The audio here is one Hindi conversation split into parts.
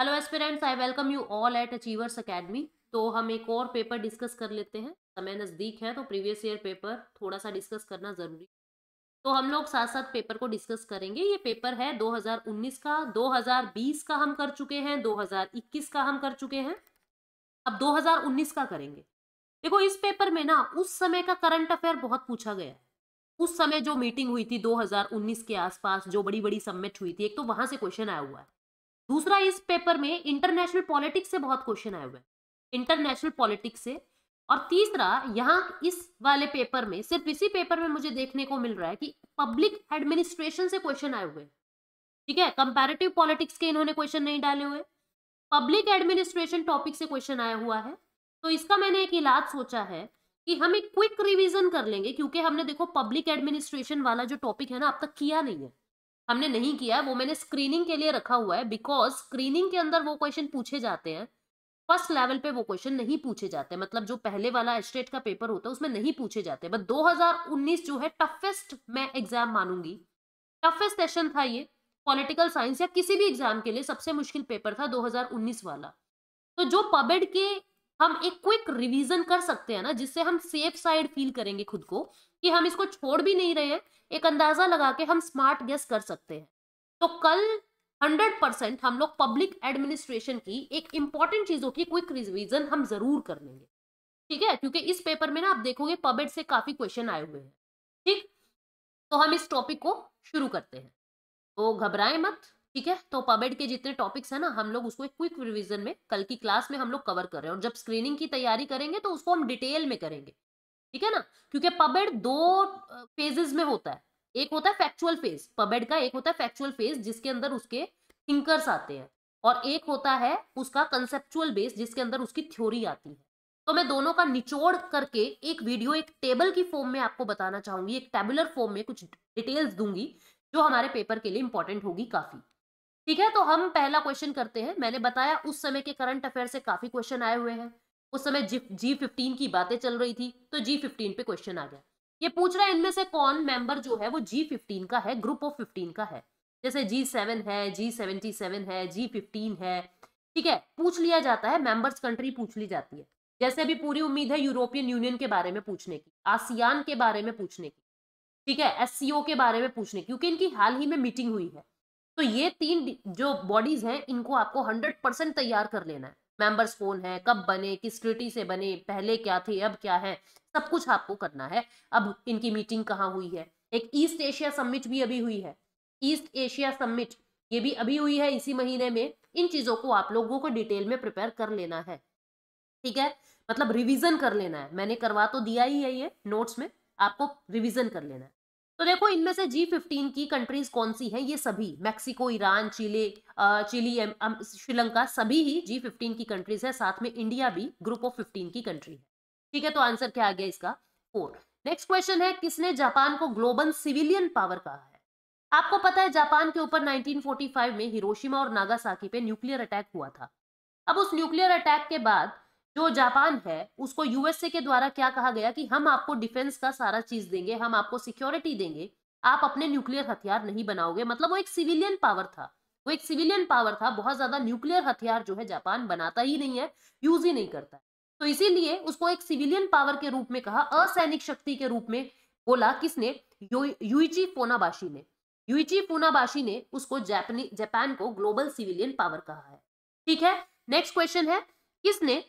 Hello aspirants I welcome you all at Achievers Academy तो हम एक और पेपर डिस्कस कर लेते हैं समय नज़दीक है तो प्रीवियस ईयर पेपर थोड़ा सा डिस्कस करना ज़रूरी तो हम लोग साथ साथ पेपर को डिस्कस करेंगे ये पेपर है 2019 का 2020 का हम कर चुके हैं 2021 का हम कर चुके हैं अब 2019 का करेंगे देखो इस पेपर में ना उस समय का करंट अफेयर बहुत पूछा गया है उस समय जो मीटिंग हुई थी दो के आसपास जो बड़ी बड़ी सबमिट हुई थी एक तो वहाँ से क्वेश्चन आया हुआ है दूसरा इस पेपर में इंटरनेशनल पॉलिटिक्स से बहुत क्वेश्चन आए हुए हैं इंटरनेशनल पॉलिटिक्स से और तीसरा यहाँ इस वाले पेपर में सिर्फ इसी पेपर में मुझे देखने को मिल रहा है कि पब्लिक एडमिनिस्ट्रेशन से क्वेश्चन आए हुए हैं ठीक है कंपैरेटिव पॉलिटिक्स के इन्होंने क्वेश्चन नहीं डाले हुए पब्लिक एडमिनिस्ट्रेशन टॉपिक से क्वेश्चन आया हुआ है तो इसका मैंने एक इलाज सोचा है कि हम एक क्विक रिविजन कर लेंगे क्योंकि हमने देखो पब्लिक एडमिनिस्ट्रेशन वाला जो टॉपिक है ना अब तक किया नहीं है हमने नहीं किया है वो मैंने स्क्रीनिंग के लिए रखा हुआ है बिकॉज स्क्रीनिंग के अंदर वो क्वेश्चन पूछे जाते हैं फर्स्ट लेवल पे वो क्वेश्चन नहीं पूछे जाते मतलब जो पहले वाला एस्टेट का पेपर होता है उसमें नहीं पूछे जाते बट 2019 जो है टफेस्ट मैं एग्जाम मानूंगी टफेस्ट सेशन था ये पॉलिटिकल साइंस या किसी भी एग्जाम के लिए सबसे मुश्किल पेपर था 2019 वाला तो जो पबेड के हम एक क्विक रिविजन कर सकते हैं ना जिससे हम सेफ साइड फील करेंगे खुद को कि हम इसको छोड़ भी नहीं रहे हैं एक अंदाजा लगा के हम स्मार्ट गेस कर सकते हैं तो कल हंड्रेड परसेंट हम लोग पब्लिक एडमिनिस्ट्रेशन की एक इंपॉर्टेंट चीजों की क्विक रिविजन हम जरूर कर लेंगे ठीक है क्योंकि इस पेपर में ना आप देखोगे पबेट से काफी क्वेश्चन आए हुए हैं ठीक तो हम इस टॉपिक को शुरू करते हैं तो घबराए मत ठीक है तो पबेट के जितने टॉपिक्स हैं ना हम लोग उसको एक क्विक रिविजन में कल की क्लास में हम लोग कवर कर रहे हैं और जब स्क्रीनिंग की तैयारी करेंगे तो उसको हम डिटेल में करेंगे ठीक है ना क्योंकि पबेड दो फेजेस में होता है एक होता है फैक्चुअल फेज पबेड का एक होता है फैक्चुअल फेज जिसके अंदर उसके थिंकर्स आते हैं और एक होता है उसका कंसेप्चुअल बेस जिसके अंदर उसकी थ्योरी आती है तो मैं दोनों का निचोड़ करके एक वीडियो एक टेबल की फॉर्म में आपको बताना चाहूंगी एक टेबुलर फॉर्म में कुछ डिटेल्स दूंगी जो हमारे पेपर के लिए इंपॉर्टेंट होगी काफी ठीक है तो हम पहला क्वेश्चन करते हैं मैंने बताया उस समय के करंट अफेयर से काफी क्वेश्चन आए हुए हैं उस समय जी फिफ्टीन की बातें चल रही थी तो जी फिफ्टीन पे क्वेश्चन आ गया ये पूछ रहा है इनमें से कौन मेंबर जो है वो जी फिफ्टीन का है ग्रुप ऑफ फिफ्टीन का है जैसे जी सेवन है जी सेवेंटी सेवन है जी फिफ्टीन है ठीक है पूछ लिया जाता है मेंबर्स कंट्री पूछ ली जाती है जैसे अभी पूरी उम्मीद है यूरोपियन यूनियन के बारे में पूछने की आसियान के बारे में पूछने की ठीक है एस के बारे में पूछने की क्योंकि इनकी हाल ही में मीटिंग हुई है तो ये तीन जो बॉडीज हैं इनको आपको हंड्रेड परसेंट तैयार कर लेना है मेंबर्स कौन है कब बने किस ट्रिटी से बने पहले क्या थे अब क्या है सब कुछ आपको करना है अब इनकी मीटिंग कहाँ हुई है एक ईस्ट एशिया समिट भी अभी हुई है ईस्ट एशिया समिट ये भी अभी हुई है इसी महीने में इन चीजों को आप लोगों को डिटेल में प्रिपेयर कर लेना है ठीक है मतलब रिवीजन कर लेना है मैंने करवा तो दिया ही है ये नोट्स में आपको रिवीजन कर लेना है तो देखो इनमें से जी फिफ्टीन की कंट्रीज कौन सी हैं ये सभी Mexico Iran Chile Chile Sri Lanka सभी ही जी फिफ्टीन की कंट्रीज है साथ में इंडिया भी ग्रुप ऑफ फिफ्टीन की कंट्री है ठीक है तो आंसर क्या आ गया इसका फोर नेक्स्ट क्वेश्चन है किसने जापान को ग्लोबल सिविलियन पावर कहा है आपको पता है जापान के ऊपर नाइनटीन में हिरोशिमा और नागासाकी पे न्यूक्लियर अटैक हुआ था अब उस न्यूक्लियर अटैक के बाद जो जापान है उसको यूएसए के द्वारा क्या कहा गया कि हम आपको डिफेंस का सारा चीज देंगे हम आपको सिक्योरिटी देंगे आप अपने न्यूक्लियर हथियार नहीं बनाओगे मतलब वो एक सिविलियन पावर था वो एक सिविलियन पावर था बहुत ज्यादा न्यूक्लियर हथियार जो है जापान बनाता ही नहीं है यूज ही नहीं करता तो इसीलिए उसको एक सिविलियन पावर के रूप में कहा असैनिक शक्ति के रूप में बोला किसने यूची फोनाबाशी ने यूची फोनाबाशी ने उसको जापानी जापान को ग्लोबल सिविलियन पावर कहा है ठीक है नेक्स्ट क्वेश्चन है किसने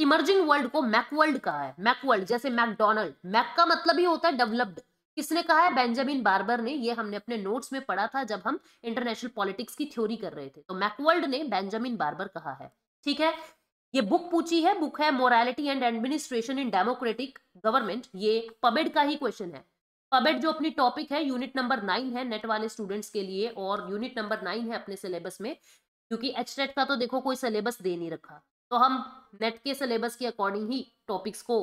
इमर्जिंग वर्ल्ड को मैक वर्ल्ड कहा है मैक वर्ल्ड जैसे मैकडोनल्ड मैक का मतलब ही होता है डेवलप्ड किसने कहा है बेंजामिन बार्बर ने ये हमने अपने नोट्स में पढ़ा था जब हम इंटरनेशनल पॉलिटिक्स की थ्योरी कर रहे थे तो मैकवर्ल्ड ने बेंजामिन बार्बर कहा है ठीक है ये बुक पूछी है बुक है morality and administration in democratic government ये पबेड का ही क्वेश्चन है पबेड जो अपनी टॉपिक है यूनिट नंबर नाइन है नेट वाले स्टूडेंट्स के लिए और यूनिट नंबर नाइन है अपने सिलेबस में क्योंकि एच का तो देखो कोई सिलेबस दे नहीं रखा तो हम नेट के सिलेबस के अकॉर्डिंग ही टॉपिक्स को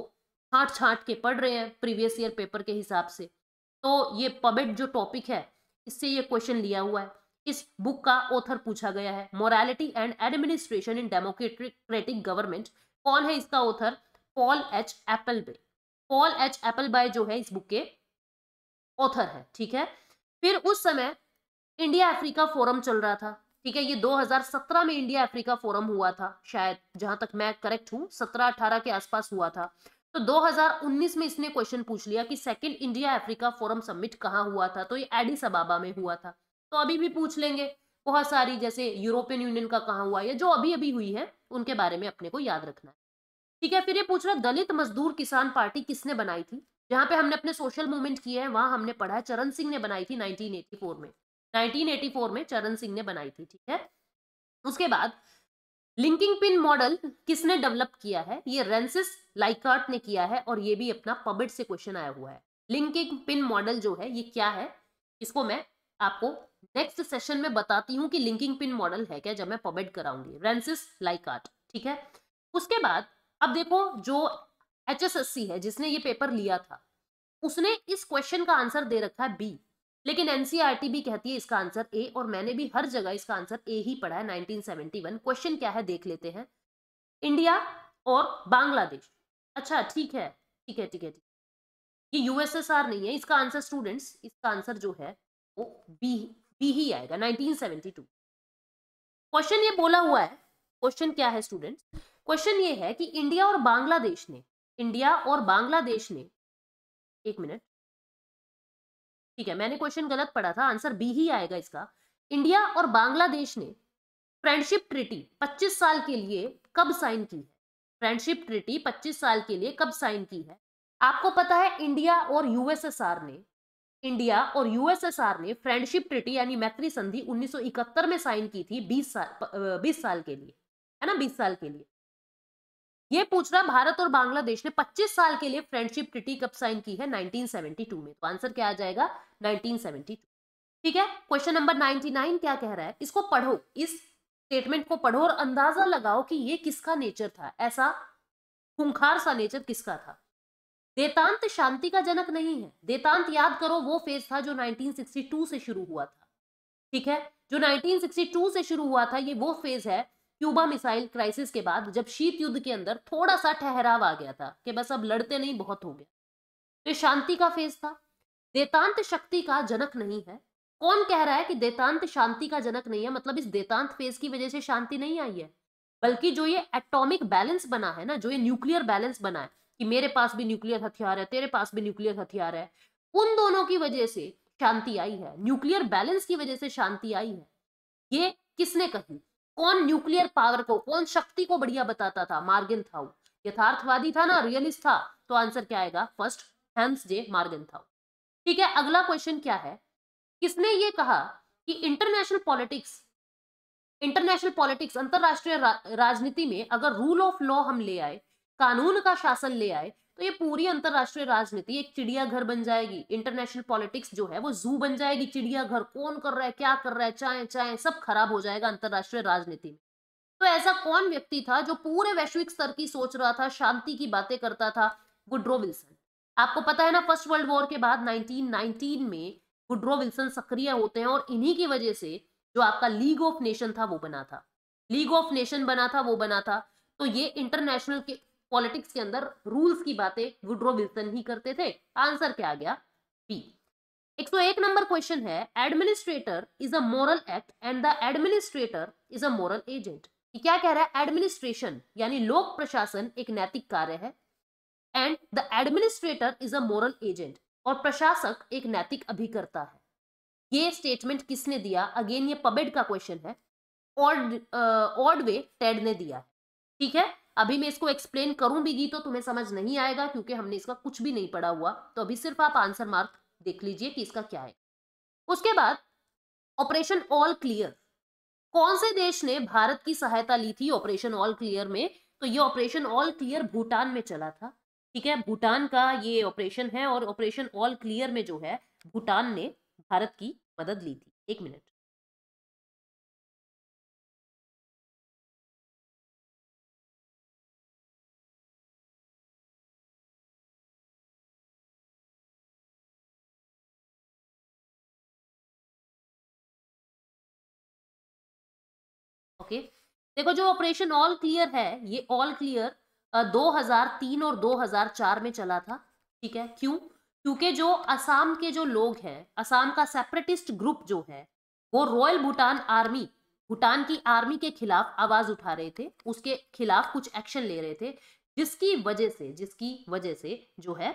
छाट छाट के पढ़ रहे हैं प्रीवियस ईयर पेपर के हिसाब से तो ये पबेट जो टॉपिक है इससे ये क्वेश्चन लिया हुआ है इस बुक का ऑथर पूछा गया है morality and administration in democratic government कौन है इसका author Paul H Appleby Paul H Appleby जो है इस बुक के ऑथर है ठीक है फिर उस समय इंडिया अफ्रीका फोरम चल रहा था ठीक है ये 2017 में इंडिया अफ्रीका फोरम हुआ था शायद जहां तक मैं करेक्ट हूँ 17-18 के आसपास हुआ था तो 2019 में इसने क्वेश्चन पूछ लिया कि second India Africa forum submit कहाँ हुआ था तो ये एडी सबाबा में हुआ था तो अभी भी पूछ लेंगे बहुत सारी जैसे यूरोपियन यूनियन का कहाँ हुआ या जो अभी अभी हुई है उनके बारे में अपने को याद रखना है ठीक है फिर ये पूछ रहा दलित मजदूर किसान पार्टी किसने बनाई थी जहाँ पे हमने अपने सोशल मूवमेंट किए हैं वहां हमने पढ़ा है चरण सिंह ने बनाई थी 1984 में 1984 में चरण सिंह ने बनाई थी ठीक है उसके बाद लिंकिंग पिन मॉडल किसने डेवलप किया है ये रेंसिस लाइकार्ट ने किया है और ये भी अपना पबिट से क्वेश्चन आया हुआ है लिंकिंग पिन मॉडल जो है ये क्या है इसको मैं आपको नेक्स्ट सेशन में बताती हूँ कि लिंकिंग पिन मॉडल है क्या जब मैं पबिट कराऊंगी रेंसिस लाइकार्ट ठीक है उसके बाद अब देखो जो एच है जिसने ये पेपर लिया था उसने इस क्वेश्चन का आंसर दे रखा है बी लेकिन एनसीईआरटी e भी कहती है इसका आंसर ए और मैंने भी हर जगह इसका आंसर ए ही पढ़ा है 1971 क्वेश्चन क्या है देख लेते हैं इंडिया और बांग्लादेश अच्छा ठीक है ठीक है ठीक है ठीक ये यूएसएसआर नहीं है इसका आंसर स्टूडेंट्स इसका आंसर जो है वो बी बी ही आएगा 1972 क्वेश्चन ये बोला हुआ है क्वेश्चन क्या है स्टूडेंट्स क्वेश्चन ये है कि इंडिया और बांग्लादेश ने इंडिया और बांग्लादेश ने एक मिनट ठीक है मैंने क्वेश्चन गलत पढ़ा था आंसर बी ही आएगा इसका इंडिया और बांग्लादेश ने फ्रेंडशिप ट्रिटी 25 साल के लिए कब साइन की है फ्रेंडशिप ट्रिटी 25 साल के लिए कब साइन की है आपको पता है इंडिया और यूएसएसआर ने इंडिया और यूएसएसआर ने फ्रेंडशिप ट्रिटी यानी मैत्री संधि 1971 में साइन की थी 20 साल 20 साल के लिए है ना 20 साल के लिए ये पूछ रहा है भारत और बांग्लादेश ने 25 साल के लिए फ्रेंडशिप ट्रिटी कब साइन की है 1972 में तो आंसर क्या आ जाएगा 1972 ठीक है क्वेश्चन नंबर 99 क्या कह रहा है इसको पढ़ो इस स्टेटमेंट को पढ़ो और अंदाजा लगाओ कि ये किसका नेचर था ऐसा खुंखार सा नेचर किसका था देतांत शांति का जनक नहीं है देतांत याद करो वो फेज था जो नाइनटीन से शुरू हुआ था ठीक है जो 1962 से शुरू हुआ था ये वो फेज है क्यूबा मिसाइल क्राइसिस के बाद जब शीत युद्ध के अंदर थोड़ा सा ठहराव आ गया था कि बस अब लड़ते नहीं बहुत हो गया तो शांति का फेज था देतांत शक्ति का जनक नहीं है कौन कह रहा है कि देतांत शांति का जनक नहीं है मतलब इस देतांत फेज की वजह से शांति नहीं आई है बल्कि जो ये एटॉमिक बैलेंस बना है ना जो ये न्यूक्लियर बैलेंस बना है कि मेरे पास भी न्यूक्लियर हथियार है तेरे पास भी न्यूक्लियर हथियार है उन दोनों की वजह से शांति आई है न्यूक्लियर बैलेंस की वजह से शांति आई है ये किसने कही कौन न्यूक्लियर पावर को कौन शक्ति को बढ़िया बताता था मार्गिन था यथार्थवादी था ना रियलिस्ट था तो आंसर क्या आएगा फर्स्ट हेम्स जे मार्गिन था ठीक है अगला क्वेश्चन क्या है किसने ये कहा कि इंटरनेशनल पॉलिटिक्स इंटरनेशनल पॉलिटिक्स अंतरराष्ट्रीय रा, राजनीति में अगर रूल ऑफ लॉ हम ले आए कानून का शासन ले आए तो ये पूरी अंतरराष्ट्रीय राजनीति एक चिड़ियाघर बन जाएगी इंटरनेशनल पॉलिटिक्स जो है वो जू बन जाएगी चिड़ियाघर कौन कर रहा है क्या कर रहा है चाहे चाहे सब खराब हो जाएगा अंतर्राष्ट्रीय राजनीति में तो ऐसा कौन व्यक्ति था जो पूरे वैश्विक स्तर की सोच रहा था शांति की बातें करता था गुड्रो विल्सन आपको पता है ना फर्स्ट वर्ल्ड वॉर के बाद 1919 में गुड्रो विल्सन सक्रिय होते हैं और इन्हीं की वजह से जो आपका लीग ऑफ नेशन था वो बना था लीग ऑफ नेशन बना था वो बना था तो ये इंटरनेशनल के पॉलिटिक्स के अंदर रूल्स की बातें वुड्रो विल्सन ही करते थे आंसर क्या आ गया बी 101 नंबर क्वेश्चन है administrator is a moral act and the administrator is a moral agent क्या कह रहा है एडमिनिस्ट्रेशन यानी लोक प्रशासन एक नैतिक कार्य है and the administrator is a moral agent और प्रशासक एक नैतिक अभिकर्ता है ये स्टेटमेंट किसने दिया अगेन ये पबेड का क्वेश्चन है ऑर्ड ऑर्डवे टेड ने दिया ठीक है अभी मैं इसको एक्सप्लेन करूं भी तो तुम्हें समझ नहीं आएगा क्योंकि हमने इसका कुछ भी नहीं पढ़ा हुआ तो अभी सिर्फ आप आंसर मार्क देख लीजिए कि इसका क्या है उसके बाद ऑपरेशन ऑल क्लियर कौन से देश ने भारत की सहायता ली थी ऑपरेशन ऑल क्लियर में तो ये ऑपरेशन ऑल क्लियर भूटान में चला था ठीक है भूटान का ये ऑपरेशन है और ऑपरेशन ऑल क्लियर में जो है भूटान ने भारत की मदद ली थी एक मिनट ओके देखो जो ऑपरेशन ऑल क्लियर है ये ऑल क्लियर 2003 और 2004 में चला था ठीक है क्यों क्योंकि जो असम के जो लोग हैं असम का सेपरेटिस्ट ग्रुप जो है वो रॉयल भूटान आर्मी भूटान की आर्मी के खिलाफ आवाज उठा रहे थे उसके खिलाफ कुछ एक्शन ले रहे थे जिसकी वजह से जिसकी वजह से जो है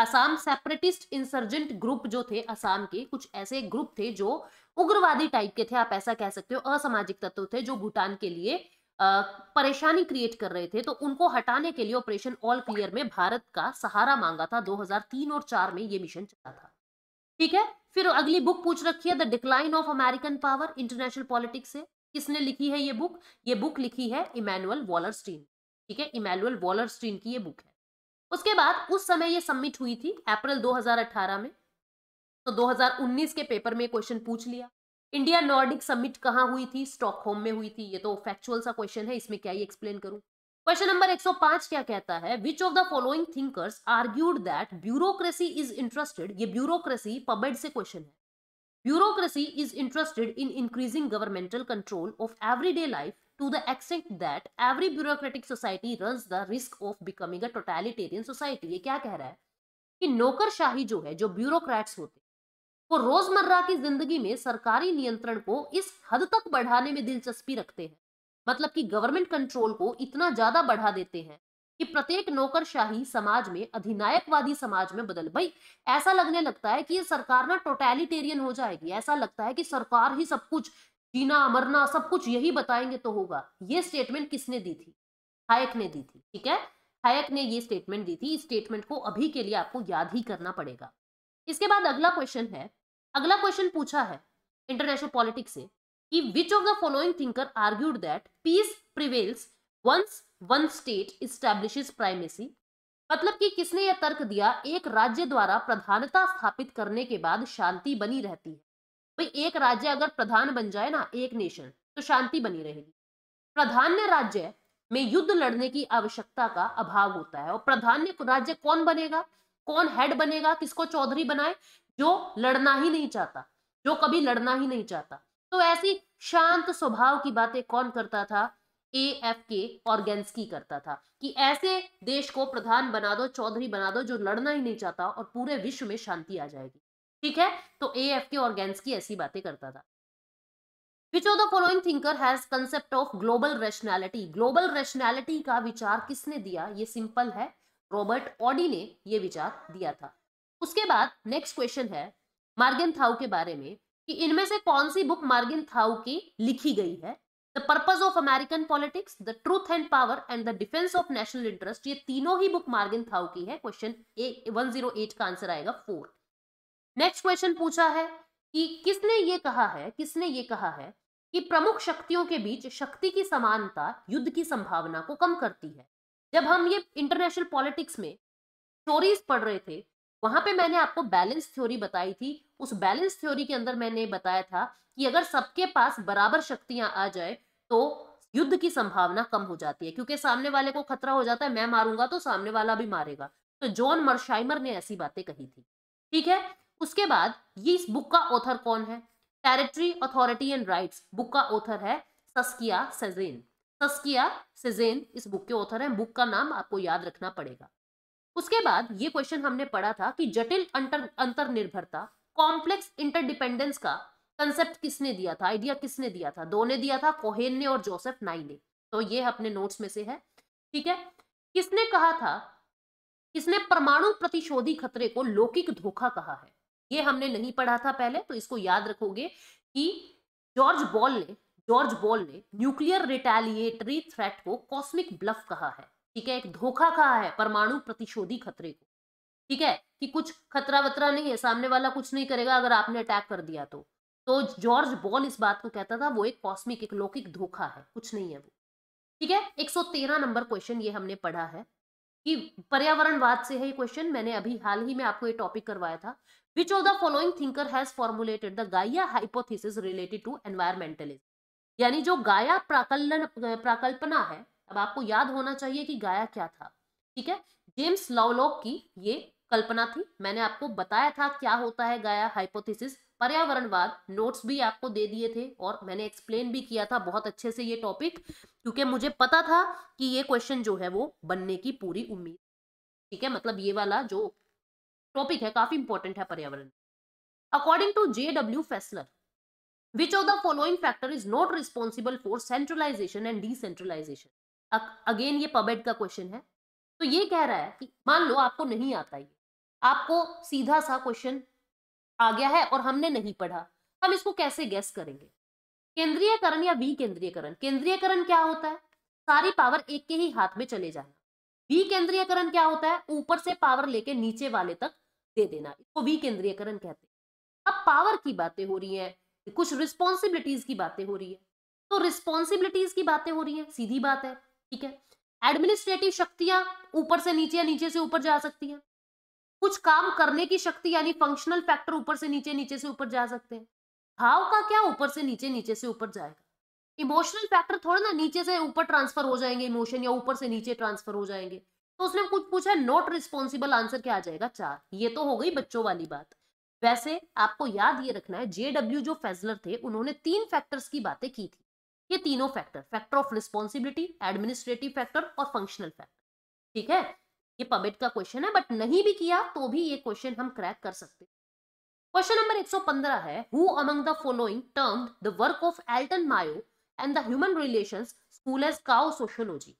असम सेपरेटिस्ट इंसर्जेंट ग्रुप जो थे असम के कुछ ऐसे ग्रुप थे जो उग्रवादी टाइप के थे आप ऐसा कह सकते हो असामाजिक तत्व थे जो भूटान के लिए परेशानी क्रिएट कर रहे थे तो उनको हटाने के लिए ऑपरेशन ऑल क्लियर में भारत का सहारा मांगा था 2003 और 4 में ये मिशन चला था ठीक है फिर अगली बुक पूछ रखी है the decline of American power international politics से किसने लिखी है ये बुक ये बुक लिखी है इमैनुअल वॉलरस्टीन ठीक है इमैनुअल वॉलरस्टीन की ये बुक है उसके बाद उस समय ये सबमिट हुई थी अप्रैल 2018 में तो 2019 के पेपर में क्वेश्चन पूछ लिया इंडिया नॉर्डिक सबमिट कहाँ हुई थी स्टॉकहोम में हुई थी ये तो फैक्चुअल सा क्वेश्चन है इसमें क्या ही एक्सप्लेन करूं क्वेश्चन नंबर 105 क्या कहता है which of the following thinkers argued that bureaucracy is interested ये ब्यूरोक्रेसी पबेड से क्वेश्चन है bureaucracy is interested in increasing governmental control of everyday life to the extent that every bureaucratic society runs the risk of becoming a totalitarian society ये क्या कह रहा है कि नौकरशाही जो है जो ब्यूरोक्रेट्स होते wo rozmarra ki zindagi mein sarkari niyantran ko is had tak badhane mein dilchaspi rakhte hain matlab ki government control को इतना ज्यादा बढ़ा देते हैं कि प्रत्येक नौकरशाही समाज में अधिनायकवादी समाज में बदल भाई ऐसा लगने लगता है कि ये सरकार ना टोटेलिटेरियन हो जाएगी ऐसा लगता है कि सरकार ही सब कुछ जीना मरना सब कुछ यही बताएंगे तो होगा ये स्टेटमेंट किसने दी थी हायक ने दी थी ठीक है हायक ने ये स्टेटमेंट दी थी इस स्टेटमेंट को अभी के लिए आपको याद ही करना पड़ेगा इसके बाद अगला क्वेश्चन है अगला क्वेश्चन पूछा है इंटरनेशनल पॉलिटिक्स से कि which of the following thinker argued that peace prevails once one state establish primacy मतलब कि किसने यह तर्क दिया एक राज्य द्वारा प्रधानता स्थापित करने के बाद शांति बनी रहती है भाई एक राज्य अगर प्रधान बन जाए ना एक नेशन तो शांति बनी रहेगी प्रधान्य राज्य में युद्ध लड़ने की आवश्यकता का अभाव होता है और प्रधान्य राज्य कौन बनेगा कौन हेड बनेगा किसको चौधरी बनाए जो लड़ना ही नहीं चाहता जो कभी लड़ना ही नहीं चाहता तो ऐसी शांत स्वभाव की बातें कौन करता था ए एफ के गेंसकी करता था कि ऐसे देश को प्रधान बना दो चौधरी बना दो जो लड़ना ही नहीं चाहता और पूरे विश्व में शांति आ जाएगी ठीक है तो ए एफ के ऑर्गेन्स की ऐसी बातें करता था which of the following thinker has concept of global rationality global rationality का विचार किसने दिया ये सिंपल है रॉबर्ट ऑडी ने ये विचार दिया था उसके बाद नेक्स्ट क्वेश्चन है मार्गिन थाउ के बारे में कि इनमें से कौन सी बुक मार्गिन थाउ की लिखी गई है the purpose of American politics the truth and power and the defence of national interest ये तीनों ही बुक मार्गिन थाउ की है question A one zero eight का आंसर आएगा फोर्थ नेक्स्ट क्वेश्चन पूछा है कि किसने ये कहा है किसने ये कहा है कि प्रमुख शक्तियों के बीच शक्ति की समानता युद्ध की संभावना को कम करती है जब हम ये इंटरनेशनल पॉलिटिक्स में स्टोरीज पढ़ रहे थे वहां पे मैंने आपको बैलेंस थ्योरी बताई थी उस बैलेंस थ्योरी के अंदर मैंने बताया था कि अगर सबके पास बराबर शक्तियां आ जाए तो युद्ध की संभावना कम हो जाती है क्योंकि सामने वाले को खतरा हो जाता है मैं मारूंगा तो सामने वाला भी मारेगा तो जॉन मर्शाइमर ने ऐसी बातें कही थी ठीक है उसके बाद ये इस बुक का ऑथर कौन है territory authority and right book का ऑथर है सस्किया सेजेन सस्किया सेजेन इस बुक के ऑथर है बुक का नाम आपको याद रखना पड़ेगा उसके बाद ये क्वेश्चन हमने पढ़ा था कि जटिल अंतर अंतर्निर्भरता कॉम्प्लेक्स इंटरडिपेंडेंस का कंसेप्ट किसने दिया था आइडिया किसने दिया था दो ने दिया था कोहेन ने और जोसेफ नाई ने तो ये अपने नोट्स में से है ठीक है किसने कहा था किसने परमाणु प्रतिशोधी खतरे को लौकिक धोखा कहा है ये हमने नहीं पढ़ा था पहले तो इसको याद रखोगे कि जॉर्ज बॉल ने जॉर्ज बॉल ने न्यूक्लियर रिटेलिएटरी थ्रेट को कॉस्मिक ब्लफ कहा है ठीक है एक धोखा कहा है परमाणु प्रतिशोधी खतरे को ठीक है कि कुछ खतरा वतरा नहीं है सामने वाला कुछ नहीं करेगा अगर आपने अटैक कर दिया तो तो जॉर्ज बॉल इस बात को कहता था वो एक कॉस्मिक एक लौकिक धोखा है कुछ नहीं है वो ठीक है 113 नंबर क्वेश्चन ये हमने पढ़ा है कि पर्यावरणवाद से है ये क्वेश्चन मैंने अभी हाल ही में आपको ये टॉपिक करवाया था Which of the following thinker has formulated the Gaia hypothesis related to environmentalism? यानी जो गाया प्राकलन प्राकल्पना है अब आपको याद होना चाहिए कि गाया क्या था ठीक है जेम्स लॉवलॉक की ये कल्पना थी मैंने आपको बताया था क्या होता है गाया हाइपोथेसिस पर्यावरणवाद नोट्स भी आपको दे दिए थे और मैंने एक्सप्लेन भी किया था बहुत अच्छे से ये टॉपिक क्योंकि मुझे पता था कि ये क्वेश्चन जो है वो बनने की पूरी उम्मीद ठीक है मतलब ये वाला जो टॉपिक है काफी इंपॉर्टेंट है पर्यावरण according to J W Fesler which of the following factor is not responsible for centralisation and decentralisation again ये पबेट का क्वेश्चन है तो ये कह रहा है कि मान लो आपको नहीं आता ये आपको सीधा सा क्वेश्चन आ गया है और हमने नहीं पढ़ा हम इसको कैसे गैस करेंगे केंद्रीयकरण या विकेंद्रीयकरण केंद्रीयकरण क्या होता है सारी पावर एक के ही हाथ में चले जाना विकेंद्रीयकरण क्या होता है ऊपर से पावर लेके नीचे वाले तक दे देना इसको विकेंद्रीयकरण कहते हैं अब पावर की बातें हो रही हैं कुछ रिस्पॉन्सिबिलिटीज की बातें हो रही है तो रिस्पॉन्सिबिलिटीज की बातें हो रही हैं सीधी बात है ठीक है एडमिनिस्ट्रेटिव शक्तियां ऊपर से नीचे या नीचे से ऊपर जा सकती हैं कुछ काम करने की शक्ति यानी फंक्शनल फैक्टर ऊपर से नीचे नीचे से ऊपर जा सकते हैं भाव का क्या ऊपर से नीचे नीचे से ऊपर जाएगा इमोशनल फैक्टर थोड़ा ना नीचे से ऊपर ट्रांसफर हो जाएंगे इमोशन या ऊपर से नीचे ट्रांसफर हो जाएंगे तो उसने कुछ पूछा नॉट रिस्पॉन्सिबल आंसर क्या आ जाएगा चार ये तो हो गई बच्चों वाली बात वैसे आपको याद ये रखना है जेडब्ल्यू जो फैजलर थे उन्होंने तीन फैक्टर्स की बातें की थी ये तीनों factor factor of responsibility administrative factor और फंक्शनल फैक्टर ठीक है ये पबेट का क्वेश्चन है बट नहीं भी किया तो भी ये क्वेश्चन हम क्रैक कर सकते क्वेश्चन नंबर 115 है who among the following termed the work of Elton Mayo and the human relations school as cow sociology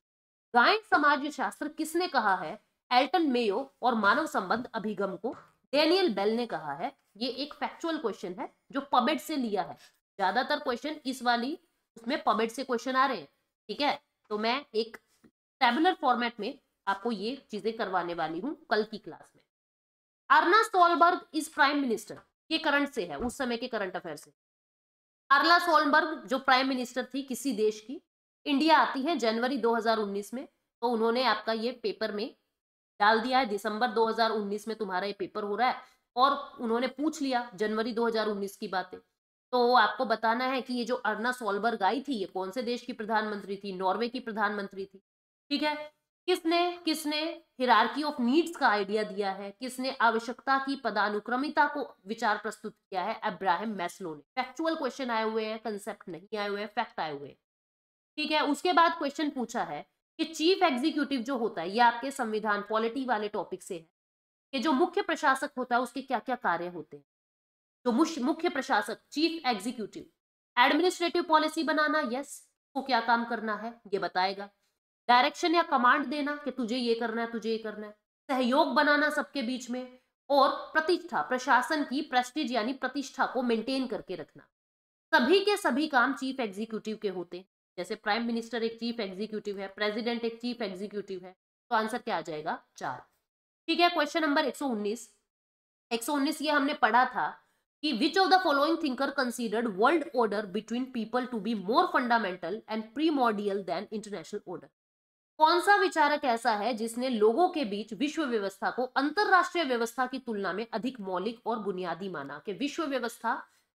रायन समाज शास्त्र किसने कहा है एल्टन मेयो और मानव संबंध अभिगम को डेनियल बेल ने कहा है ये एक फैक्चुअल क्वेश्चन है जो पबेट से लिया है ज्यादातर क्वेश्चन इस वाली उसमें पबेट से क्वेश्चन आ रहे हैं ठीक है तो मैं एक टेबुलर फॉर्मेट में आपको ये चीजें करवाने वाली हूँ कल की क्लास में Erna Solberg is prime minister ये करंट से है उस समय के करंट अफेयर से अर्ला सोलबर्ग जो प्राइम मिनिस्टर थी किसी देश की इंडिया आती है जनवरी 2019 में तो उन्होंने आपका ये पेपर में डाल दिया है दिसंबर 2019 में तुम्हारा ये पेपर हो रहा है और उन्होंने पूछ लिया जनवरी 2019 की बातें तो आपको बताना है कि ये जो अर्ना सोलबर्ग आई थी ये कौन से देश की प्रधानमंत्री थी नॉर्वे की प्रधानमंत्री थी ठीक है किसने किसने हिरार्की ऑफ नीड्स का आइडिया दिया है किसने आवश्यकता की पदानुक्रमिता को विचार प्रस्तुत किया है अब्राहम मैस्लो ने फैक्चुअल क्वेश्चन आए हुए हैं कंसेप्ट नहीं आए हुए हैं फैक्ट आए हुए हैं ठीक है उसके बाद क्वेश्चन पूछा है कि चीफ एग्जीक्यूटिव जो होता है ये आपके संविधान पॉलिटी वाले टॉपिक से है कि जो मुख्य प्रशासक होता है उसके क्या क्या कार्य होते हैं जो मुख्य प्रशासक चीफ एग्जीक्यूटिव एडमिनिस्ट्रेटिव पॉलिसी बनाना यस को क्या काम करना है ये बताएगा डायरेक्शन या कमांड देना कि तुझे ये करना है तुझे ये करना है सहयोग बनाना सबके बीच में और प्रतिष्ठा प्रशासन की प्रेस्टिज यानी प्रतिष्ठा को मेंटेन करके रखना सभी के सभी काम चीफ एग्जीक्यूटिव के होते हैं जैसे प्राइम मिनिस्टर एक चीफ एग्जीक्यूटिव है प्रेसिडेंट एक चीफ एग्जीक्यूटिव है तो आंसर क्या आ जाएगा चार ठीक है क्वेश्चन नंबर 119 119 ये हमने पढ़ा था कि which of the following thinker considered world order between people to be more fundamental and primordial than international order कौन सा विचारक ऐसा है जिसने लोगों के बीच विश्व व्यवस्था को अंतरराष्ट्रीय व्यवस्था की तुलना में अधिक मौलिक और बुनियादी माना कि विश्व व्यवस्था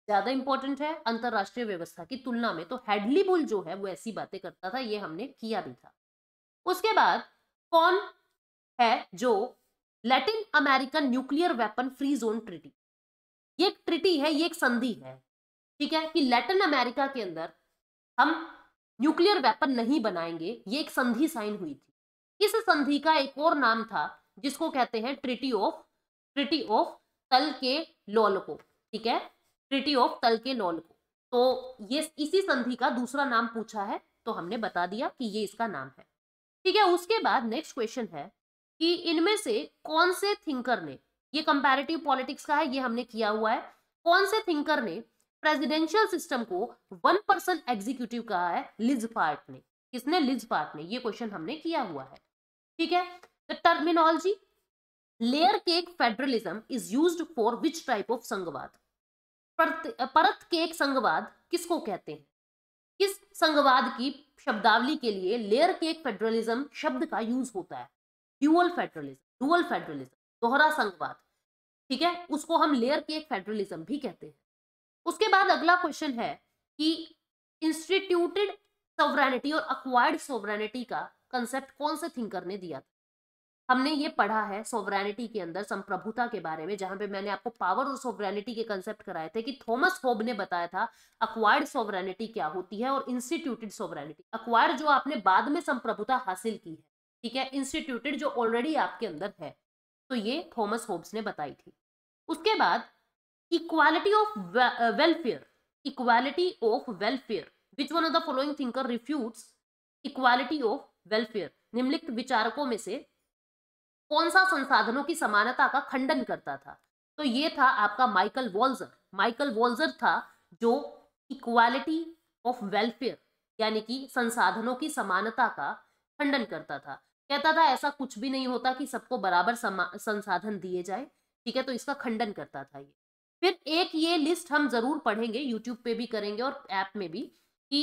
ज्यादा इंपॉर्टेंट है अंतरराष्ट्रीय व्यवस्था की तुलना में तो हेडली बुल जो है वो ऐसी बातें करता था ये हमने किया भी था उसके बाद कौन है जो Latin American nuclear weapon free zone treaty ये एक ट्रिटी है ये एक संधि है ठीक है कि लैटिन अमेरिका के अंदर हम न्यूक्लियर वेपन नहीं बनाएंगे ये एक संधि साइन हुई थी इस संधि का एक और नाम था जिसको कहते हैं ट्रिटी ऑफ ट्रिटी ऑफ तल के लोलको ठीक है ट्रिटी ऑफ तल के नॉन को तो ये इसी संधि का दूसरा नाम पूछा है तो हमने बता दिया कि ये इसका नाम है ठीक है उसके बाद नेक्स्ट क्वेश्चन है कि इनमें से कौन से थिंकर ने ये कंपेरेटिव पॉलिटिक्स का है ये हमने किया हुआ है कौन से थिंकर ने प्रेसिडेंशियल सिस्टम को वन पर्सन एग्जीक्यूटिव कहा है लिज पार्ट ने किसने लिज पार्ट ने ये क्वेश्चन हमने किया हुआ है ठीक है terminology layer cake federalism is used for which type of संघवाद परत परत के एक संघवाद किसको कहते हैं किस संघवाद की शब्दावली के लिए लेयर एक फेडरलिज्म शब्द का यूज होता है ड्यूअल फेडरलिज्म ड्यूअल फेडरलिज्म दोहरा संघवाद ठीक है उसको हम लेयर के एक फेडरलिज्म भी कहते हैं उसके बाद अगला क्वेश्चन है कि इंस्टीट्यूटेड सोवरेनिटी और अक्वायर्ड सोवरेनिटी का कंसेप्ट कौन से थिंकर ने दिया था हमने ये पढ़ा है सोवरेनिटी के अंदर संप्रभुता के बारे में जहां पे मैंने आपको पावर और सोवरेनिटी के कंसेप्ट कराए थे कि थॉमस होब ने बताया था अक्वायर्ड सोवरेनिटी क्या होती है और इंस्टीट्यूटेड सोवरेनिटी अक्वायर्ड जो आपने बाद में संप्रभुता हासिल की है ठीक है इंस्टीट्यूटेड जो ऑलरेडी आपके अंदर है तो ये थॉमस होब्स ने बताई थी उसके बाद equality of welfare equality of welfare which one of the following thinker refutes equality of welfare निम्नलिखित विचारकों में से कौन सा संसाधनों की समानता का खंडन करता था तो ये था आपका माइकल वॉल्जर माइकल वॉल्जर था जो इक्वालिटी ऑफ वेलफेयर यानी कि संसाधनों की समानता का खंडन करता था कहता था ऐसा कुछ भी नहीं होता कि सबको बराबर संसाधन दिए जाए ठीक है तो इसका खंडन करता था ये फिर एक ये लिस्ट हम जरूर पढ़ेंगे यूट्यूब पे भी करेंगे और ऐप में भी कि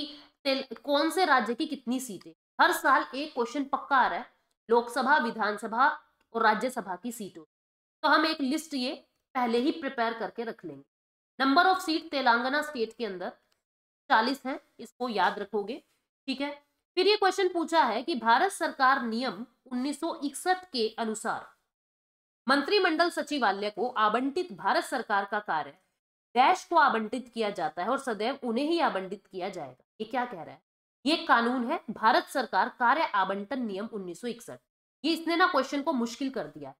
कौन से राज्य की कितनी सीटें हर साल एक क्वेश्चन पक्का आ रहा है लोकसभा विधानसभा और राज्यसभा की सीटों तो हम एक लिस्ट ये पहले ही प्रिपेयर करके रख लेंगे number of seat Telangana state के अंदर चालीस है इसको याद रखोगे ठीक है फिर ये क्वेश्चन पूछा है कि भारत सरकार नियम 1961 के अनुसार मंत्रिमंडल सचिवालय को आवंटित भारत सरकार का कार्य डैश को आवंटित किया जाता है और सदैव उन्हें ही आवंटित किया जाएगा ये क्या कह रहा है ये कानून है भारत सरकार कार्य आवंटन नियम उन्नीस ये इसने ना क्वेश्चन को मुश्किल कर दिया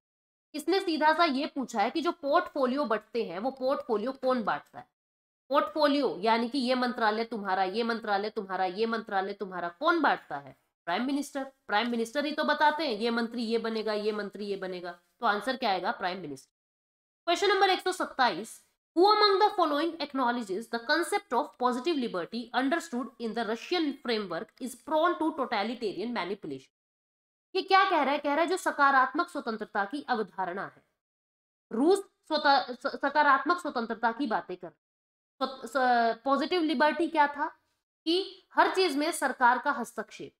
इसने सीधा सा ये पूछा है कि जो पोर्टफोलियो बटते हैं वो पोर्टफोलियो कौन बांटता है पोर्टफोलियो यानी कि ये मंत्रालय तुम्हारा ये मंत्रालय तुम्हारा ये मंत्रालय तुम्हारा कौन बांटता है प्राइम मिनिस्टर प्राइम मिनिस्टर ही तो बताते हैं ये मंत्री ये बनेगा ये मंत्री ये बनेगा तो आंसर क्या आएगा प्राइम मिनिस्टर क्वेश्चन नंबर एक सौ सत्ताईस Who following acknowledges the concept of positive liberty understood in the Russian framework is prone to totalitarian manipulation ये क्या कह रहा है कह रहा है जो सकारात्मक स्वतंत्रता की अवधारणा है रूस सकारात्मक स्वतंत्रता की बातें कर पॉजिटिव लिबर्टी क्या था कि हर चीज में सरकार का हस्तक्षेप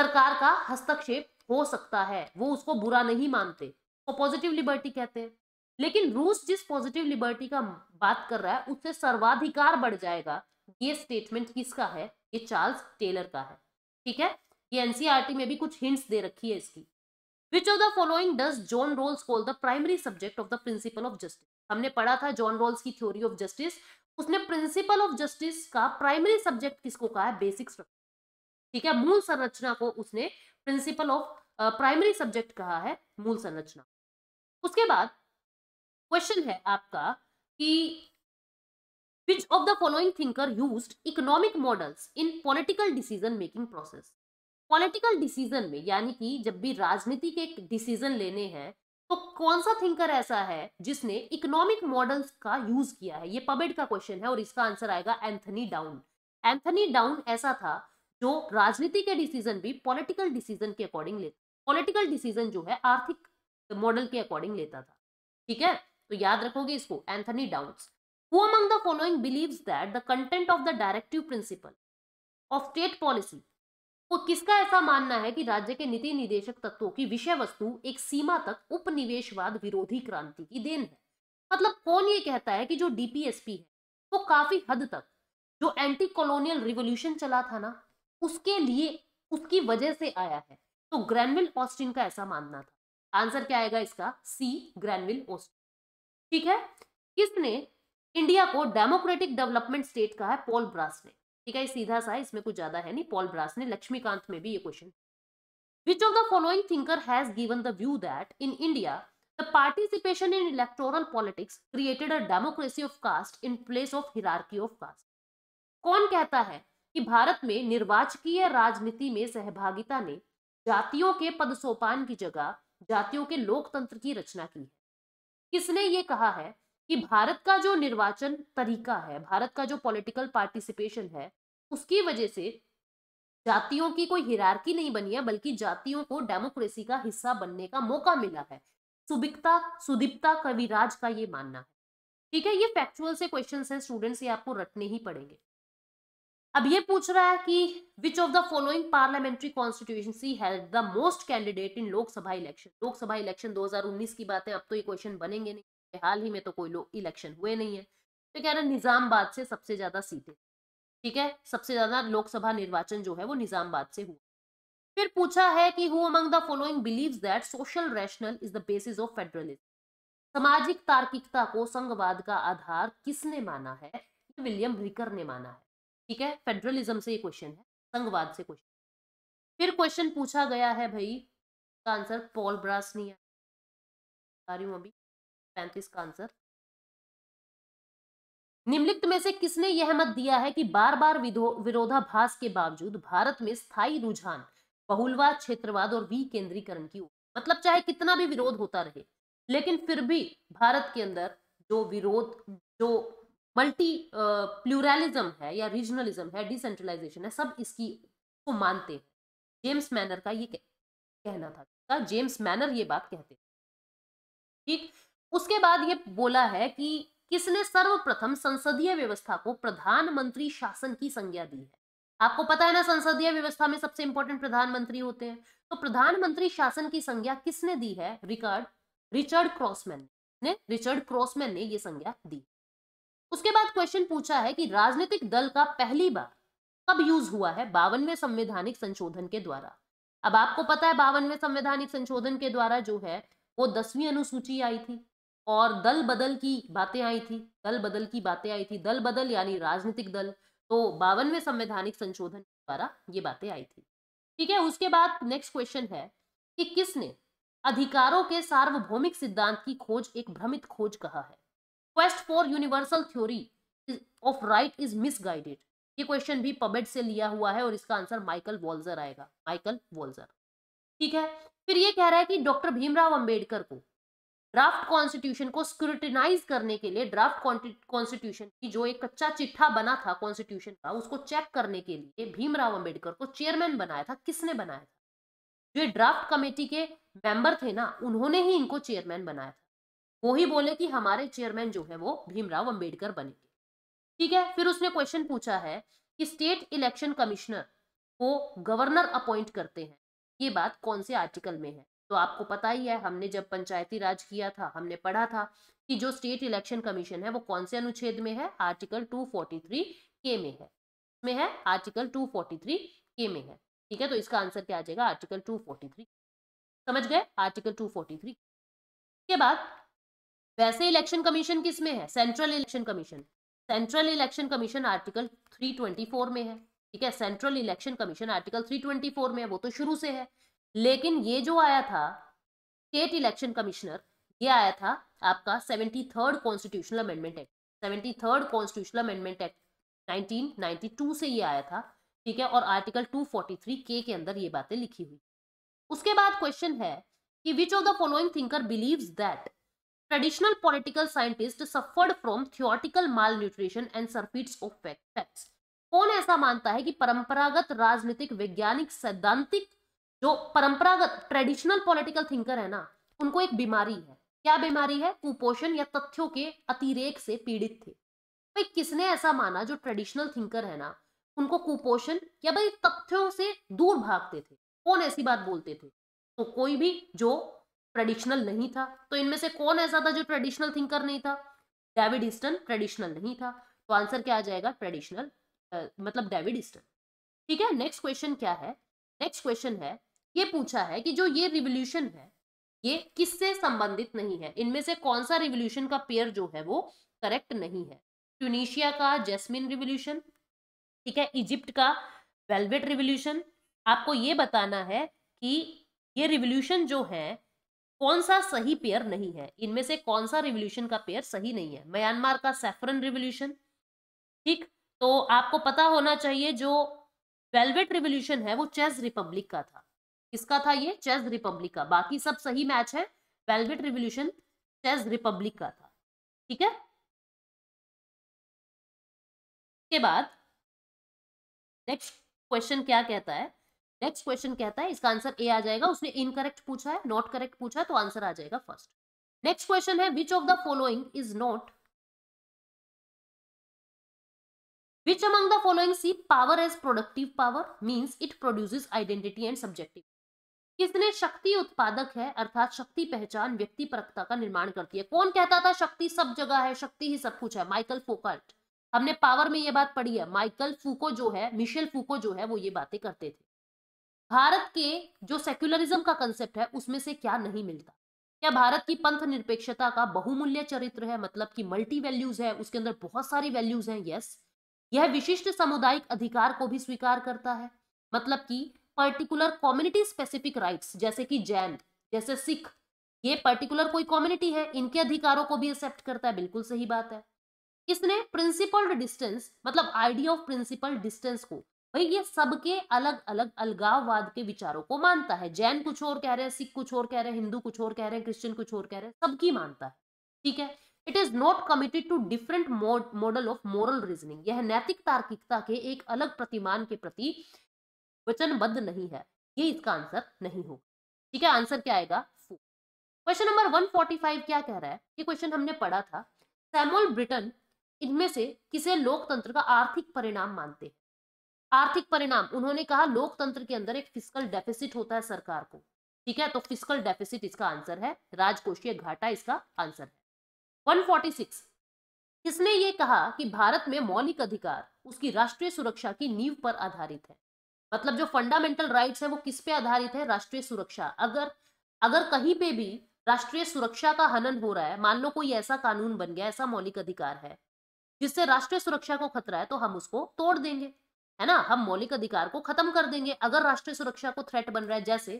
सरकार का हस्तक्षेप हो सकता है वो उसको बुरा नहीं मानते तो पॉजिटिव लिबर्टी कहते हैं लेकिन रूस जिस पॉजिटिव लिबर्टी का बात कर रहा है उससे सर्वाधिकार बढ़ जाएगा ये स्टेटमेंट किसका है ये चार्ल्स टेलर का है ठीक है ये एनसीईआरटी e में भी कुछ हिंट्स दे रखी है इसकी which of the following does John Rawls call the primary subject of the principle of justice हमने पढ़ा था जॉन रोल्स की थ्योरी ऑफ जस्टिस उसने प्रिंसिपल ऑफ जस्टिस का प्राइमरी सब्जेक्ट किसको कहा है बेसिक स्ट्रक्चर ठीक है मूल संरचना को उसने प्रिंसिपल ऑफ प्राइमरी सब्जेक्ट कहा है मूल संरचना उसके बाद क्वेश्चन है आपका कि which of the following thinker used economic models in political decision making process political decision में यानी कि जब भी राजनीति के डिसीजन लेने हैं तो कौन सा थिंकर ऐसा है जिसने इकोनॉमिक मॉडल्स का यूज किया है ये पबेड का क्वेश्चन है और इसका आंसर आएगा एंथनी डाउन एंथनी डाउन ऐसा था जो राजनीति के डिसीजन भी पॉलिटिकल डिसीजन के अकॉर्डिंग लेता पॉलिटिकल डिसीजन जो है आर्थिक मॉडल के अकॉर्डिंग लेता था ठीक है तो याद रखोगे इसको Anthony Downs Who among the following believes that the content of the directive principle of state तो किसका ऐसा मानना है कि राज्य के नीति निदेशक तत्वों की विषय वस्तु एक सीमा तक उपनिवेशवाद विरोधी क्रांति की देन है मतलब कौन ये कहता है कि जो डीपीएसपी है वो तो काफी हद तक जो एंटी कॉलोनियल रिवोल्यूशन चला था ना उसके लिए उसकी वजह से आया है तो ग्रैनविल ऑस्टिन का ऐसा मानना था आंसर क्या आएगा इसका सी ग्रैनविल ऑस्टिन ठीक है किसने इंडिया को डेमोक्रेटिक डेवलपमेंट स्टेट कहा है पॉल ब्रास ने ठीक है सीधा सा है इसमें कुछ ज्यादा है नहीं पॉल ब्रास ने लक्ष्मीकांत में भी ये question which of the following thinker has given the view that in India the participation in electoral politics created a democracy of caste in place of hierarchy of caste कौन कहता है कि भारत में निर्वाचकीय राजनीति में सहभागिता ने जातियों के पद सोपान की जगह जातियों के लोकतंत्र की रचना की है किसने ये कहा है कि भारत का जो निर्वाचन तरीका है भारत का जो पॉलिटिकल पार्टिसिपेशन है उसकी वजह से जातियों की कोई हिरारकी नहीं बनी है बल्कि जातियों को डेमोक्रेसी का हिस्सा बनने का मौका मिला है सुबिकता सुदीप्ता कविराज का ये मानना है ठीक है ये फैक्चुअल से क्वेश्चन है स्टूडेंट्स ये आपको रटने ही पड़ेंगे अब ये पूछ रहा है कि which of the following parliamentary constituency has the most candidate in Lok Sabha election Lok Sabha election 2019 की बात है अब तो ये क्वेश्चन बनेंगे नहीं हाल ही में तो कोई लोग इलेक्शन हुए नहीं है तो कह रहे हैं निजामबाद से सबसे ज्यादा सीटें ठीक है सबसे ज्यादा लोकसभा निर्वाचन जो है वो निजामबाद से हुआ फिर पूछा है कि who among the following believe that social rational is the basis of federalism सामाजिक तार्किकता को संघवाद का आधार किसने माना है विलियम रिकर ने माना है ठीक है फेडरलिज्म से ये क्वेश्चन है संघवाद से क्वेश्चन फिर क्वेश्चन पूछा गया है भाई आंसर पॉल ब्रास नहीं है अभी पैंतीस का आंसर निम्नलिखित में से किसने यह मत दिया है कि बार बार विरोधाभास के बावजूद भारत में स्थायी रुझान बहुलवाद क्षेत्रवाद और विकेंद्रीकरण की मतलब चाहे कितना भी विरोध होता रहे लेकिन फिर भी भारत के अंदर जो विरोध जो मल्टी प्लूरलिज्म है या रीजनलिज्म है डिसेंट्रलाइजेशन है सब इसकी को मानते हैं जेम्स मैनर का ये कहना था जेम्स मैनर ये बात कहते हैं ठीक उसके बाद ये बोला है कि किसने सर्वप्रथम संसदीय व्यवस्था को प्रधानमंत्री शासन की संज्ञा दी है आपको पता है ना संसदीय व्यवस्था में सबसे इंपॉर्टेंट प्रधानमंत्री होते हैं तो प्रधानमंत्री शासन की संज्ञा किसने दी है रिकॉर्ड रिचर्ड क्रॉसमैन ने रिचर्ड क्रॉसमैन ने यह संज्ञा दी उसके बाद क्वेश्चन पूछा है कि राजनीतिक दल का पहली बार कब यूज हुआ है बावनवे संवैधानिक संशोधन के द्वारा अब आपको पता है बावनवे संवैधानिक संशोधन के द्वारा जो है वो दसवीं अनुसूची आई थी और दल बदल की बातें आई थी दल बदल की बातें आई थी दल बदल यानी राजनीतिक दल तो बावनवे संवैधानिक संशोधन द्वारा ये बातें आई थी ठीक है उसके बाद नेक्स्ट क्वेश्चन है कि किसने अधिकारों के सार्वभौमिक सिद्धांत की खोज एक भ्रमित खोज कहा है quest for universal theory of right is misguided ये क्वेश्चन भी पबेट से लिया हुआ है और इसका आंसर माइकल वॉल्जर आएगा माइकल वॉल्जर ठीक है फिर ये कह रहा है कि डॉक्टर भीमराव अंबेडकर को ड्राफ्ट कॉन्स्टिट्यूशन को स्क्रूटिनाइज करने के लिए ड्राफ्ट कॉन्स्टिट्यूशन की जो एक कच्चा चिट्ठा बना था कॉन्स्टिट्यूशन का उसको चेक करने के लिए भीमराव अंबेडकर को चेयरमैन बनाया था किसने बनाया था जो ड्राफ्ट कमेटी के मेंबर थे ना उन्होंने ही इनको चेयरमैन बनाया था वो ही बोले कि हमारे चेयरमैन जो है वो भीमराव अम्बेडकर बनेंगे ठीक है फिर उसने क्वेश्चन पूछा है कि स्टेट इलेक्शन कमिश्नर को गवर्नर अपॉइंट करते हैं ये बात कौन से आर्टिकल में है तो आपको पता ही है हमने जब पंचायती राज किया था हमने पढ़ा था कि जो स्टेट इलेक्शन कमीशन है वो कौन से अनुच्छेद में है आर्टिकल 243 के में है में है आर्टिकल 243 के में है ठीक है तो इसका आंसर क्या आ जाएगा आर्टिकल 243 समझ गए आर्टिकल 243 के बाद वैसे इलेक्शन कमीशन किस में है central election commission central election commission article four में है ठीक है central election commission article four में है वो तो शुरू से है लेकिन ये जो आया था स्टेट इलेक्शन कमिश्नर ये आया था आपका seventy third constitutional amendment act seventy third constitutional amendment act 1992 से ये आया था ठीक है और आर्टिकल 243 के के अंदर ये बातें लिखी हुई उसके बाद क्वेश्चन है कि which of the following thinker believes that traditional political scientist suffered from theoretical malnutrition and surfeits of facts कौन ऐसा मानता है कि परंपरागत राजनीतिक वैज्ञानिक सैद्धांतिक जो परंपरागत ट्रेडिशनल पॉलिटिकल थिंकर है ना उनको एक बीमारी है क्या बीमारी है कुपोषण या तथ्यों के अतिरेक से पीड़ित थे भाई किसने ऐसा माना जो ट्रेडिशनल थिंकर है ना उनको कुपोषण या भाई तथ्यों से दूर भागते थे कौन ऐसी बात बोलते थे तो कोई भी जो ट्रेडिशनल नहीं था तो इनमें से कौन ऐसा था जो ट्रेडिशनल थिंकर नहीं था डेविड ईस्टन ट्रेडिशनल नहीं था तो आंसर क्या आ जाएगा ट्रेडिशनल मतलब डेविड ईस्टन ठीक है नेक्स्ट क्वेश्चन क्या है नेक्स्ट क्वेश्चन है ये पूछा है कि जो ये रिवोल्यूशन है ये किससे संबंधित नहीं है इनमें से कौन सा रिवोल्यूशन का पेयर जो है वो करेक्ट नहीं है ट्यूनिशिया का जैस्मिन रिवोल्यूशन ठीक है इजिप्ट का वेलवेट रिवोल्यूशन आपको ये बताना है कि ये रिवोल्यूशन जो है कौन सा सही पेयर नहीं है इनमें से कौन सा रिवोल्यूशन का पेयर सही नहीं है म्यांमार का सेफरन रिवोल्यूशन ठीक तो आपको पता होना चाहिए जो वेलवेट रिवोल्यूशन है वो चेस रिपब्लिक का था किसका था ये चेस रिपब्लिक का बाकी सब सही मैच है वेलवेट रिवोल्यूशन चेस रिपब्लिक का था ठीक है के बाद नेक्स्ट क्वेश्चन क्या कहता है नेक्स्ट क्वेश्चन कहता है इसका आंसर ए आ जाएगा उसने इनकरेक्ट पूछा है नॉट करेक्ट पूछा है तो आंसर आ जाएगा फर्स्ट नेक्स्ट क्वेश्चन है which of the following is not which among the following see power as productive power means it produces identity and subjectivity किसने शक्ति उत्पादक है अर्थात शक्ति पहचान व्यक्ति परकता का निर्माण करती है कौन कहता था शक्ति सब जगह है शक्ति ही सब कुछ है माइकल फोकल्ट हमने पावर में ये बात पढ़ी है माइकल फूको जो है मिशेल फूको जो है वो ये बातें करते थे भारत के जो सेक्युलरिज्म का कंसेप्ट है उसमें से क्या नहीं मिलता क्या भारत की पंथ निरपेक्षता का बहुमूल्य चरित्र है मतलब कि मल्टी वैल्यूज है उसके अंदर बहुत सारी वैल्यूज हैं यस यह विशिष्ट सामुदायिक अधिकार को भी स्वीकार करता है मतलब कि पर्टिकुलर कम्युनिटी स्पेसिफिक राइट्स जैसे कि जैन जैसे सिख ये पर्टिकुलर कोई कम्युनिटी है इनके अधिकारों को भी एक्सेप्ट करता है बिल्कुल सही बात है इसने प्रिंसिपल डिस्टेंस मतलब आइडिया ऑफ प्रिंसिपल डिस्टेंस को भाई ये सबके अलग अलग अलगाववाद के विचारों को मानता है जैन कुछ और कह रहे हैं सिख कुछ और कह रहे हैं हिंदू कुछ और कह रहे हैं क्रिश्चियन कुछ और कह रहे हैं सबकी मानता है ठीक है it is not committed to different model of moral reasoning यह नैतिक तार्किकता के एक अलग प्रतिमान के प्रति वचनबद्ध नहीं है ये इसका आंसर नहीं होगा ठीक है आंसर क्या आएगा फोर क्वेश्चन नंबर 145 क्या कह रहा है ये क्वेश्चन हमने पढ़ा था सैमुअल ब्रिटन इनमें से किसे लोकतंत्र का आर्थिक परिणाम मानते हैं आर्थिक परिणाम उन्होंने कहा लोकतंत्र के अंदर एक फिजिकल डेफिसिट होता है सरकार को ठीक है तो फिजिकल डेफिसिट इसका आंसर है राजकोषीय घाटा इसका आंसर है 146 किसने ये कहा कि भारत में मौलिक अधिकार उसकी राष्ट्रीय सुरक्षा की नींव पर आधारित है मतलब जो फंडामेंटल राइट्स है वो किस पे आधारित है राष्ट्रीय सुरक्षा अगर अगर कहीं पे भी राष्ट्रीय सुरक्षा का हनन हो रहा है मान लो कोई ऐसा कानून बन गया ऐसा मौलिक अधिकार है जिससे राष्ट्रीय सुरक्षा को खतरा है तो हम उसको तोड़ देंगे है ना हम मौलिक अधिकार को खत्म कर देंगे अगर राष्ट्रीय सुरक्षा को थ्रेट बन रहा है जैसे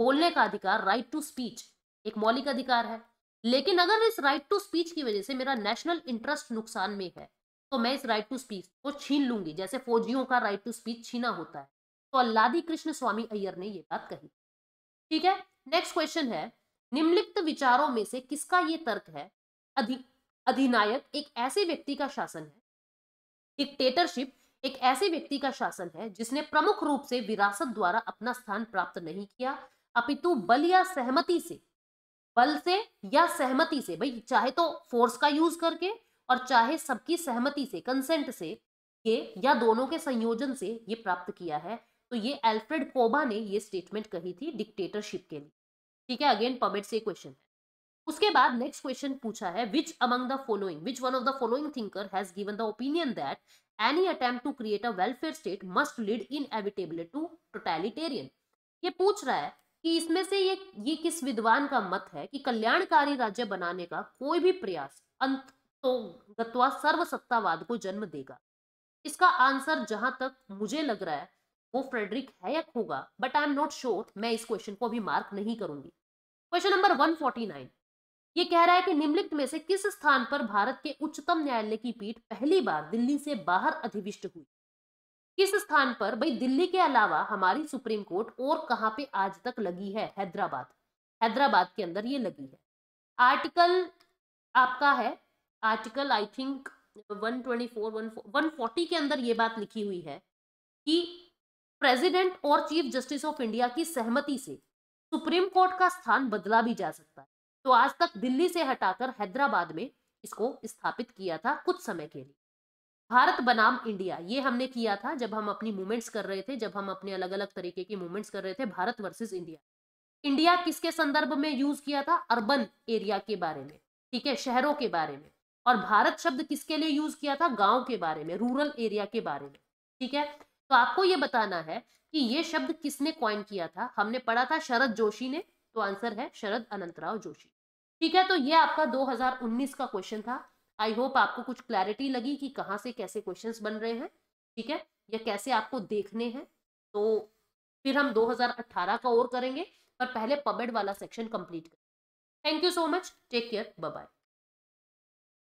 बोलने का अधिकार राइट टू स्पीच एक मौलिक अधिकार है लेकिन अगर इस राइट टू स्पीच की वजह से मेरा नेशनल इंटरेस्ट नुकसान में है तो मैं इस राइट टू स्पीच को छीन लूंगी जैसे फौजियों का राइट टू स्पीच छीना होता है तो अल्लादी कृष्ण स्वामी अय्यर ने यह बात कही ठीक है नेक्स्ट क्वेश्चन है निम्नलिखित विचारों में से किसका ये तर्क है अधि अधिनायक एक ऐसे व्यक्ति का शासन है डिक्टेटरशिप एक ऐसे व्यक्ति का शासन है जिसने प्रमुख रूप से विरासत द्वारा अपना स्थान प्राप्त नहीं किया अपितु बल या सहमति से बल से या सहमति से भाई चाहे तो फोर्स का यूज करके और चाहे सबकी सहमति से कंसेंट से ये या दोनों के संयोजन से ये प्राप्त किया है तो ये एल्फ्रेड कोबा ने ये स्टेटमेंट कही थी डिक्टेटरशिप के लिए ठीक है अगेन पमेट से क्वेश्चन है उसके बाद नेक्स्ट क्वेश्चन पूछा है which among the following which one of the following thinker has given the opinion that any attempt to create a welfare state must lead inevitably to totalitarian ये पूछ रहा है कि इसमें से ये ये किस विद्वान का मत है कि कल्याणकारी राज्य बनाने का कोई भी प्रयास अंत तो गत्वा सर्वसत्तावाद को जन्म देगा इसका आंसर जहां तक मुझे लग रहा है वो फ्रेडरिक हैक होगा but I am not sure मैं इस क्वेश्चन को अभी मार्क नहीं करूंगी क्वेश्चन नंबर 149 ये कह रहा है कि निम्नलिखित में से किस स्थान पर भारत के उच्चतम न्यायालय की पीठ पहली बार दिल्ली से बाहर अधिविष्ट हुई किस स्थान पर भाई दिल्ली के अलावा हमारी सुप्रीम कोर्ट और कहाँ पे आज तक लगी है हैदराबाद हैदराबाद के अंदर ये लगी है आर्टिकल आपका है आर्टिकल आई थिंक 124 140 के अंदर ये बात लिखी हुई है कि प्रेसिडेंट और चीफ जस्टिस ऑफ इंडिया की सहमति से सुप्रीम कोर्ट का स्थान बदला भी जा सकता है तो आज तक दिल्ली से हटाकर हैदराबाद में इसको स्थापित किया था कुछ समय के लिए भारत बनाम इंडिया ये हमने किया था जब हम अपनी मूवमेंट्स कर रहे थे जब हम अपने अलग अलग तरीके की मूवमेंट्स कर रहे थे भारत वर्सेस इंडिया इंडिया किसके संदर्भ में यूज किया था अर्बन एरिया के बारे में ठीक है शहरों के बारे में और भारत शब्द किसके लिए यूज किया था गांव के बारे में रूरल एरिया के बारे में ठीक है तो आपको ये बताना है कि ये शब्द किसने क्वाइन किया था हमने पढ़ा था शरद जोशी ने तो आंसर है शरद अनंतराव जोशी ठीक है तो ये आपका 2019 का क्वेश्चन था आई होप आपको कुछ क्लैरिटी लगी कि कहाँ से कैसे क्वेश्चन बन रहे हैं ठीक है या कैसे आपको देखने हैं तो फिर हम 2018 का और करेंगे पर पहले पबेड वाला सेक्शन कंप्लीट करें thank you so much take care bye